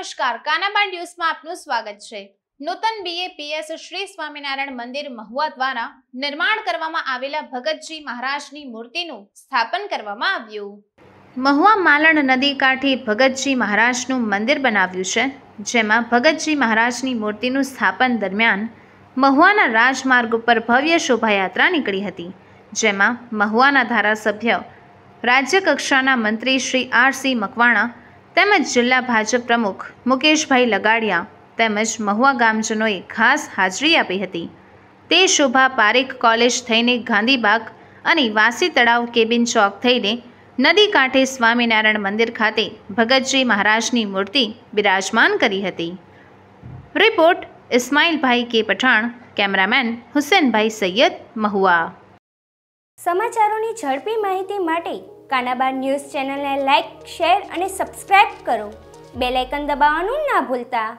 નમસ્કાર કાનાબા ન્યૂઝમાં આપનું સ્વાગત છે નૂતન બીએપીએસ શ્રી સ્વામિનારાયણ મંદિર મહુવા દ્વારા નિર્માણ કરવામાં આવેલા ભગતજી મહારાજની મૂર્તિનું સ્થાપન કરવામાં આવ્યું મહુવા માલણ નદી કાંઠે ભગતજી મહારાજનું મંદિર બનાવ્યું છે જેમાં ભગતજી મહારાજની મૂર્તિનું સ્થાપન દરમિયાન મહુવાના રાજમાર્ગ ઉપર ભવ્ય શોભાયાત્રા નીકળી હતી જેમાં મહુવાના ધારાસભ્ય રાજ્યકક્ષાના મંત્રી શ્રી આરસી મકવાણા તેમજ જિલ્લા ભાજપ પ્રમુખ મુકેશભાઈ લગાડિયા તેમજ મહુવા ગામજનોએ ખાસ હાજરી આપી હતી તે શોભા પારેખ કોલેજ થઈને ગાંધીબાગ અને વાસી તળાવ કેબિન ચોક થઈને નદી કાંઠે સ્વામિનારાયણ મંદિર ખાતે ભગતજી મહારાજની મૂર્તિ બિરાજમાન કરી હતી રિપોર્ટ ઇસ્માઇલભાઈ કે પઠાણ કેમેરામેન હુસેનભાઈ સૈયદ મહુવા સમાચારોની ઝડપી માહિતી માટે કાનાબાર ન્યૂઝ ચેનલને લાઇક શેર અને સબસ્ક્રાઈબ કરો બેલાઇકન દબાવવાનું ના ભૂલતા